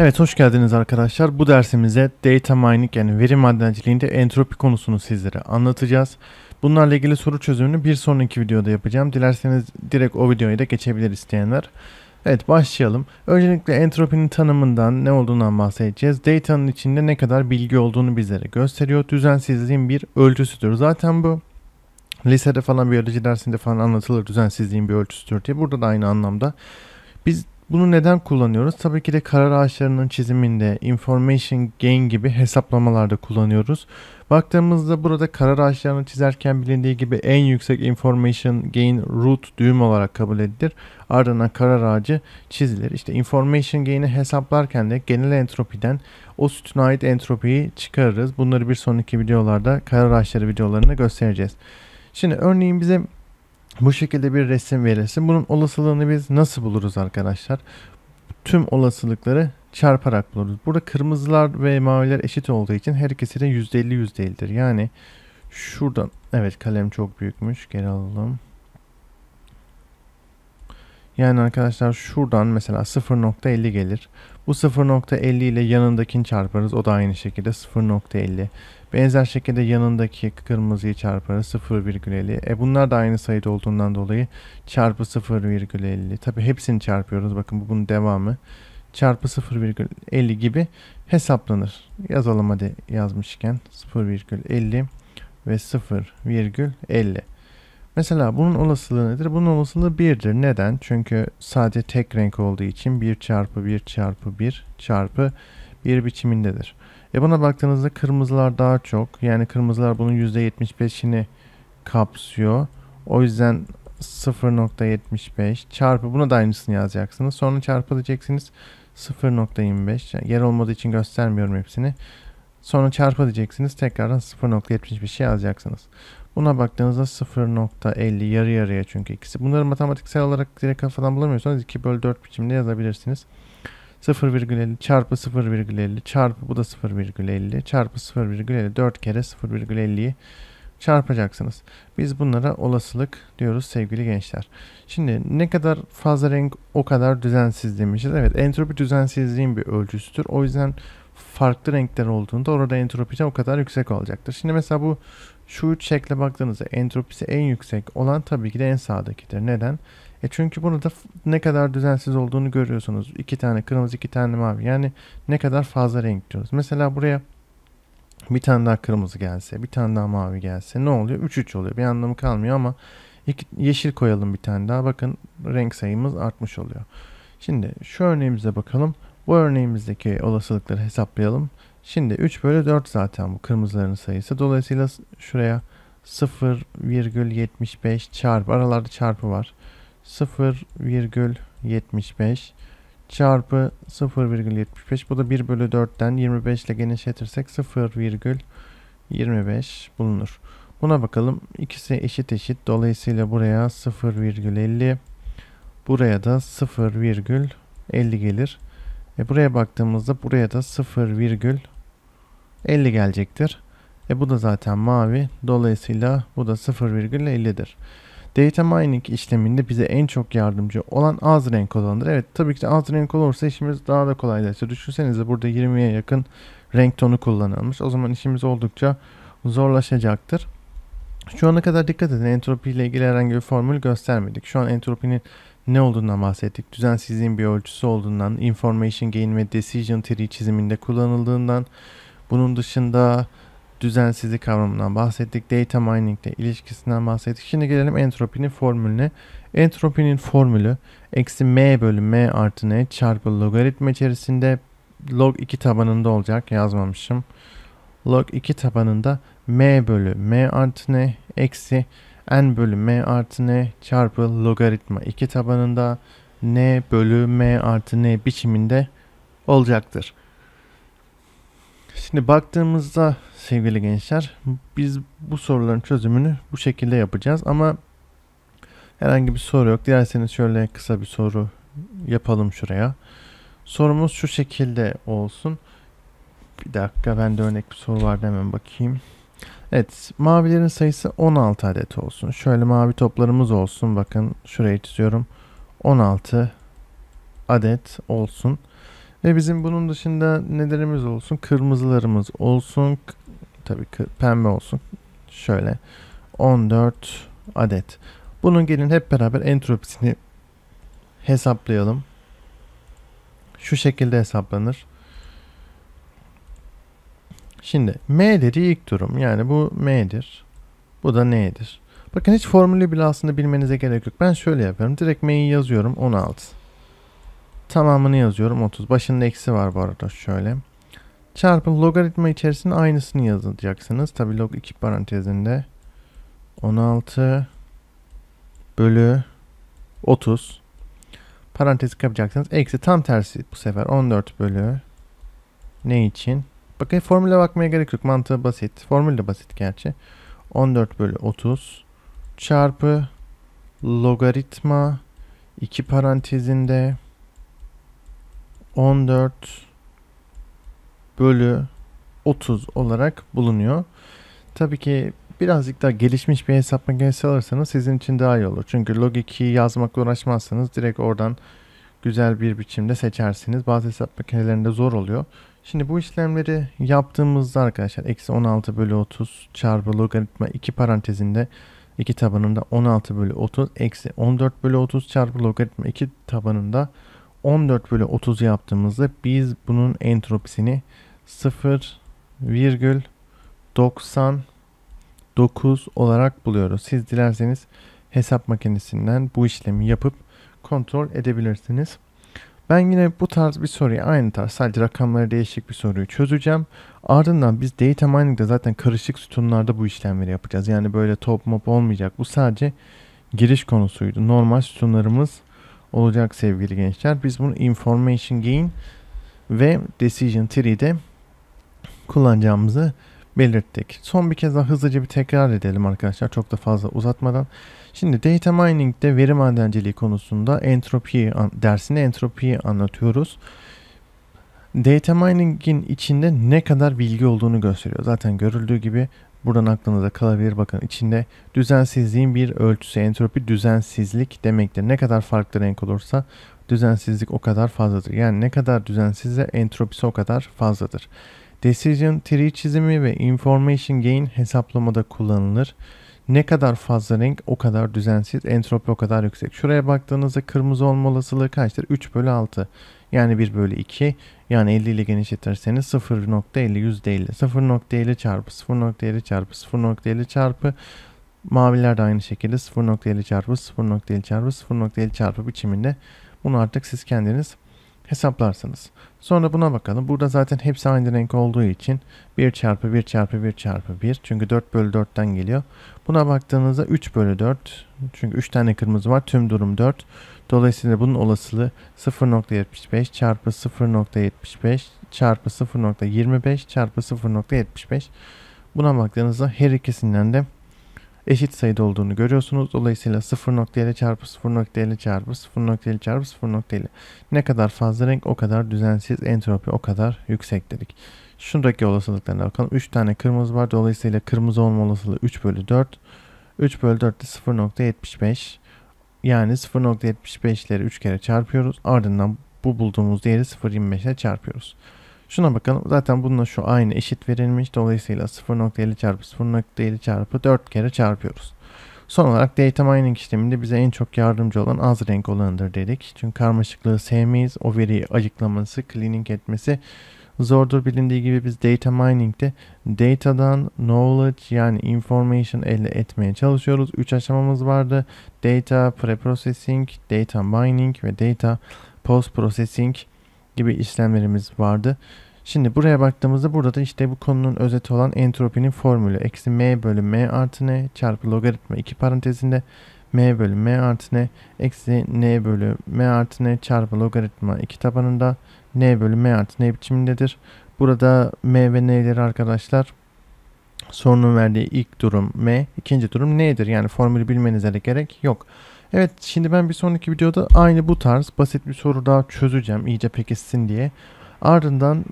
Evet hoş geldiniz arkadaşlar. Bu dersimize data mining yani veri madenciliğinde entropi konusunu sizlere anlatacağız. Bunlarla ilgili soru çözümünü bir sonraki videoda yapacağım. Dilerseniz direkt o videoya da geçebilir isteyenler. Evet başlayalım. Öncelikle entropinin tanımından ne olduğundan bahsedeceğiz. Data'nın içinde ne kadar bilgi olduğunu bizlere gösteriyor. Düzensizliğin bir ölçüsüdür. Zaten bu lisede falan biyoloji dersinde falan anlatılır düzensizliğin bir ölçüsüdür diye. Burada da aynı anlamda. Biz bunu neden kullanıyoruz? Tabii ki de karar ağaçlarının çiziminde, information gain gibi hesaplamalarda kullanıyoruz. Baktığımızda burada karar ağaçlarını çizerken bilindiği gibi en yüksek information gain root düğüm olarak kabul edilir. Ardından karar ağacı çizilir. İşte information gain'i hesaplarken de genel entropiden o sütuna ait entropiyi çıkarırız. Bunları bir sonraki videolarda karar ağaçları videolarında göstereceğiz. Şimdi örneğin bize bu şekilde bir resim verilsin. Bunun olasılığını biz nasıl buluruz arkadaşlar? Tüm olasılıkları çarparak buluruz. Burada kırmızılar ve maviler eşit olduğu için her ikisi de %50 %50'dir. Yani şuradan evet kalem çok büyükmüş. Geri alalım. Yani arkadaşlar şuradan mesela 0.50 gelir. Bu 0.50 ile yanındakini çarparız. O da aynı şekilde 0.50. Benzer şekilde yanındaki kırmızıyı çarparız 0,50. E bunlar da aynı sayıda olduğundan dolayı çarpı 0,50. Tabi hepsini çarpıyoruz. Bakın bu bunun devamı. Çarpı 0,50 gibi hesaplanır. Yazalım hadi yazmışken 0,50 ve 0,50. Mesela bunun olasılığı nedir? Bunun olasılığı 1'dir. Neden? Çünkü sadece tek renk olduğu için 1 çarpı 1 çarpı 1 çarpı 1 biçimindedir. E buna baktığınızda kırmızılar daha çok. Yani kırmızılar bunun %75'ini kapsıyor. O yüzden 0.75 çarpı buna da aynısını yazacaksınız. Sonra çarpı 0.25. yer olmadığı için göstermiyorum hepsini. Sonra çarpı diyeceksiniz. Tekrardan 0.75'i yazacaksınız. Buna baktığınızda 0.50 yarı yarıya çünkü ikisi. Bunları matematiksel olarak direkt kafadan bulamıyorsanız 2 bölü 4 biçimde yazabilirsiniz. 0,50 çarpı 0,50 çarpı bu da 0,50 çarpı 0,50 4 kere 0,50'yi çarpacaksınız. Biz bunlara olasılık diyoruz sevgili gençler. Şimdi ne kadar fazla renk o kadar düzensiz demişiz. Evet entropi düzensizliğin bir ölçüsüdür. O yüzden farklı renkler olduğunda orada entropi de o kadar yüksek olacaktır. Şimdi mesela bu şu üç şekle baktığınızda entropisi en yüksek olan tabii ki de en sağdakidir. Neden? E çünkü burada ne kadar düzensiz olduğunu görüyorsunuz. İki tane kırmızı, iki tane mavi. Yani ne kadar fazla renk diyoruz. Mesela buraya bir tane daha kırmızı gelse, bir tane daha mavi gelse ne oluyor? 3-3 oluyor. Bir anlamı kalmıyor ama iki, yeşil koyalım bir tane daha. Bakın renk sayımız artmış oluyor. Şimdi şu örneğimize bakalım. Bu örneğimizdeki olasılıkları hesaplayalım. Şimdi 3 bölü 4 zaten bu kırmızıların sayısı. Dolayısıyla şuraya 0,75 çarpı aralarda çarpı var. 0,75 çarpı 0,75 bu da 1 bölü 4'ten 25 ile genişletirsek 0,25 bulunur. Buna bakalım İkisi eşit eşit dolayısıyla buraya 0,50 buraya da 0,50 gelir. E buraya baktığımızda buraya da 0, 50 gelecektir. E bu da zaten mavi. Dolayısıyla bu da 0,50'dir. Data mining işleminde bize en çok yardımcı olan az renk olandır. Evet tabii ki de az renk olursa işimiz daha da kolaylaşır. Düşünsenize burada 20'ye yakın renk tonu kullanılmış. O zaman işimiz oldukça zorlaşacaktır. Şu ana kadar dikkat edin entropi ile ilgili herhangi bir formül göstermedik. Şu an entropinin ne olduğundan bahsettik. Düzensizliğin bir ölçüsü olduğundan, information gain ve decision tree çiziminde kullanıldığından, bunun dışında düzensizlik kavramından bahsettik. Data mining ile ilişkisinden bahsettik. Şimdi gelelim entropinin formülüne. Entropinin formülü eksi m bölü m artı n çarpı logaritma içerisinde log 2 tabanında olacak yazmamışım. Log 2 tabanında m bölü m artı n eksi n bölü m artı n çarpı logaritma 2 tabanında n bölü m artı n biçiminde olacaktır. Şimdi baktığımızda sevgili gençler biz bu soruların çözümünü bu şekilde yapacağız ama herhangi bir soru yok. Dilerseniz şöyle kısa bir soru yapalım şuraya. Sorumuz şu şekilde olsun. Bir dakika bende örnek bir soru vardı hemen bakayım. Evet mavilerin sayısı 16 adet olsun. Şöyle mavi toplarımız olsun. Bakın şurayı çiziyorum. 16 adet olsun. Ve bizim bunun dışında nelerimiz olsun? Kırmızılarımız olsun. Tabii pembe olsun. Şöyle 14 adet. Bunun gelin hep beraber entropisini hesaplayalım. Şu şekilde hesaplanır. Şimdi m M'leri ilk durum. Yani bu M'dir. Bu da N'dir. Bakın hiç formülü bile aslında bilmenize gerek yok. Ben şöyle yapıyorum. Direkt M'yi yazıyorum 16. Tamamını yazıyorum 30. Başında eksi var bu arada şöyle. Çarpı logaritma içerisinde aynısını yazacaksınız. Tabi log 2 parantezinde 16 bölü 30 parantezi kapacaksınız. Eksi tam tersi bu sefer 14 bölü ne için? Bakın formüle bakmaya gerek yok. Mantığı basit. Formül de basit gerçi. 14 bölü 30 çarpı logaritma 2 parantezinde 14 bölü 30 olarak bulunuyor. Tabii ki birazcık daha gelişmiş bir hesap makinesi alırsanız sizin için daha iyi olur. Çünkü log 2'yi yazmakla uğraşmazsanız direkt oradan güzel bir biçimde seçersiniz. Bazı hesap makinelerinde zor oluyor. Şimdi bu işlemleri yaptığımızda arkadaşlar eksi 16 bölü 30 çarpı logaritma 2 parantezinde 2 tabanında 16 bölü 30 eksi 14 bölü 30 çarpı logaritma 2 tabanında 14 bölü 30 yaptığımızda biz bunun entropisini 0,99 olarak buluyoruz. Siz dilerseniz hesap makinesinden bu işlemi yapıp kontrol edebilirsiniz. Ben yine bu tarz bir soruyu aynı tarz sadece rakamları değişik bir soruyu çözeceğim. Ardından biz data mining'de zaten karışık sütunlarda bu işlemleri yapacağız. Yani böyle top mop olmayacak. Bu sadece giriş konusuydu. Normal sütunlarımız olacak sevgili gençler. Biz bunu information gain ve decision tree'de kullanacağımızı belirttik. Son bir kez daha hızlıca bir tekrar edelim arkadaşlar çok da fazla uzatmadan. Şimdi data mining'de veri madenciliği konusunda entropi dersine entropiyi anlatıyoruz. Data mining'in içinde ne kadar bilgi olduğunu gösteriyor. Zaten görüldüğü gibi Buradan aklınıza kalabilir. Bakın içinde düzensizliğin bir ölçüsü. Entropi düzensizlik demektir. Ne kadar farklı renk olursa düzensizlik o kadar fazladır. Yani ne kadar düzensizse entropisi o kadar fazladır. Decision tree çizimi ve information gain hesaplamada kullanılır. Ne kadar fazla renk o kadar düzensiz, entropi o kadar yüksek. Şuraya baktığınızda kırmızı olma olasılığı kaçtır? 3 bölü 6. Yani 1 bölü 2 yani 50 ile genişletirseniz 0.50 %50 0.50 çarpı 0.50 çarpı 0.50 çarpı maviler de aynı şekilde 0.50 çarpı 0.50 çarpı 0.50 çarpı biçiminde bunu artık siz kendiniz hesaplarsınız. Sonra buna bakalım. Burada zaten hepsi aynı renk olduğu için 1 çarpı 1 çarpı 1 çarpı 1. Çünkü 4 bölü 4'ten geliyor. Buna baktığınızda 3 bölü 4. Çünkü 3 tane kırmızı var. Tüm durum 4. Dolayısıyla bunun olasılığı 0.75 çarpı 0.75 çarpı 0.25 çarpı 0.75. Buna baktığınızda her ikisinden de eşit sayıda olduğunu görüyorsunuz. Dolayısıyla 0.50 çarpı 0.50 çarpı 0.50 çarpı 0.50 ne kadar fazla renk o kadar düzensiz entropi o kadar yüksek dedik. Şuradaki olasılıklarına bakalım. 3 tane kırmızı var. Dolayısıyla kırmızı olma olasılığı 3 bölü 4. 3 bölü 4 de 0.75. Yani 0.75'leri 3 kere çarpıyoruz. Ardından bu bulduğumuz değeri 0.25'e çarpıyoruz. Şuna bakalım. Zaten bununla şu aynı eşit verilmiş. Dolayısıyla 0.50 çarpı 0.50 çarpı 4 kere çarpıyoruz. Son olarak data mining işleminde bize en çok yardımcı olan az renk olanıdır dedik. Çünkü karmaşıklığı sevmeyiz. O veriyi acıklaması, cleaning etmesi zordur. Bilindiği gibi biz data mining'de datadan knowledge yani information elde etmeye çalışıyoruz. 3 aşamamız vardı. Data pre-processing, data mining ve data post-processing gibi işlemlerimiz vardı. Şimdi buraya baktığımızda burada da işte bu konunun özeti olan entropinin formülü. Eksi m bölü m artı n çarpı logaritma 2 parantezinde m bölü m artı n eksi n bölü m artı n çarpı logaritma 2 tabanında n bölü m artı n biçimindedir. Burada m ve n'leri arkadaşlar sorunun verdiği ilk durum m, ikinci durum n'dir. Yani formülü bilmenize de gerek yok. Evet şimdi ben bir sonraki videoda aynı bu tarz basit bir soru daha çözeceğim iyice pekişsin diye. Ardından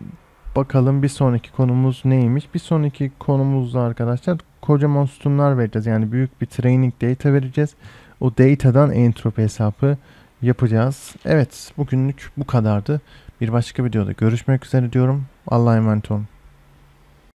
bakalım bir sonraki konumuz neymiş. Bir sonraki konumuzda arkadaşlar kocaman sütunlar vereceğiz. Yani büyük bir training data vereceğiz. O datadan entropi hesabı yapacağız. Evet bugünlük bu kadardı. Bir başka videoda görüşmek üzere diyorum. Allah'a emanet olun.